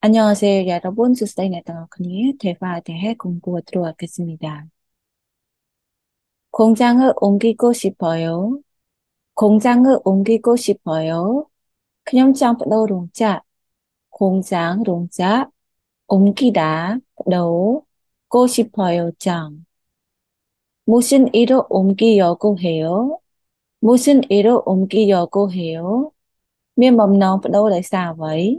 안녕하세요, 여러분. 수스타이네트워크의 대화에 대해 공부 들어왔겠습니다. 공장을 옮기고 싶어요. 공장을 옮기고 싶어요. 그념장 플로 롱자. 공장 롱자. 옮기다 로고 싶어요 장. 무슨 일을 옮기려고 해요? 무슨 일을 옮기려고 해요? 면법농 플로 대사 왜?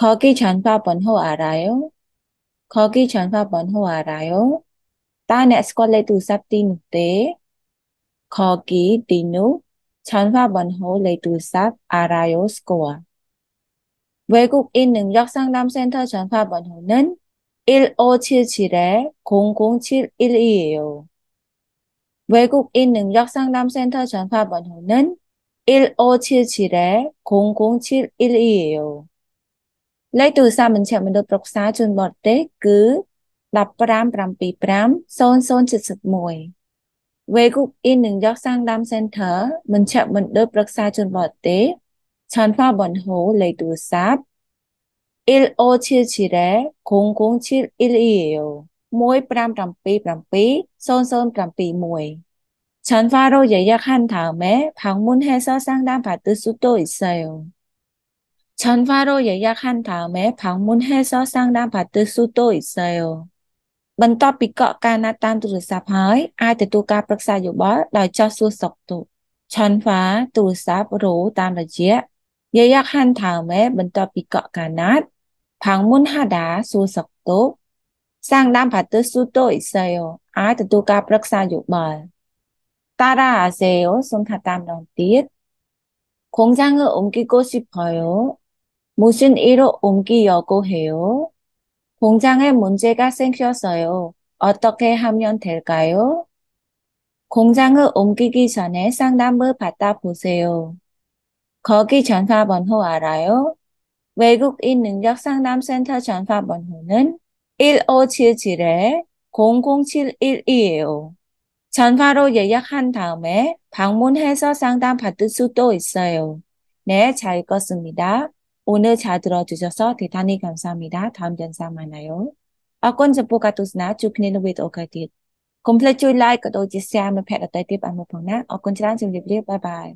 거기 전파 번호 알아요? 거기 전파 번호 알아요? Ta đã squat lấy từ sắp tin h ự c tế. 거기 디누 전파 번호 lấy từ sắp 알아요 score. 외국인 능력 상담 센터 전파 번호는 1577-0071이에요. 외국인 능력 상담 센터 전파 번호는 1577-0071이에요. លេខទូរស័ព្ទមជ្ឈមណ្ឌលប្រឹក្សាជនបរទេសគឺ1575071វេគុកអ៊ីននឹងយកសាងដាំ Center មជ្ឈមណ្ឌលប្រឹក្សាជនបរទេសឆានផាបនហូលេខទូរស័ព្ទ15770071 15770071ฉันฟาโรยะยักหันถามแม้ผังมุนเฮซอสร้างด้านผาตึสุโตอิเซลฉันว่าเราอย่ายากหันถามแม้ผังมุนให้ซอสร้างดามผาตือสู้โตอีกเซลบรรทบปิเกาะการนัตามตุลสับหายอายแตตัวการปรึกษาอยู่บ่ได้เจ้าสู้ศกตุฉันฟ้าตุลสับรู้ตามระเจี๊ยะอย่ายากหันถามแม้บรรทบปิเกาะการนัดผังมุนห้าดาสู้ศกตุ สร้างดามผาตือสู้โตอีกเซลอายแตตัวการปรึกษาอยู่บ่ตาราเซลสมถตามนองติด คงจะเงอองกิโกสิบพอย 무슨 일로 옮기려고 해요? 공장에 문제가 생겼어요. 어떻게 하면 될까요? 공장을 옮기기 전에 상담을 받아보세요. 거기 전화번호 알아요? 외국인 능력 상담센터 전화번호는 1577-00711이에요. 전화로 예약한 다음에 방문해서 상담 받을 수도 있어요. 네, 잘 읽었습니다. 오늘잘들어주셔서대단히감사합니 다. 다음영상만나 요. អរគុណចំពោះការទស្សនាជួបគ្នានៅវីដេអូក្រោយទៀតកុំភ្លេចជួយ like ក៏ដូចជា share មិត្តភក្តិដទៃទៀតបានមកផងណាអរគុណច្រើនជម្រាបលាបាយបាយ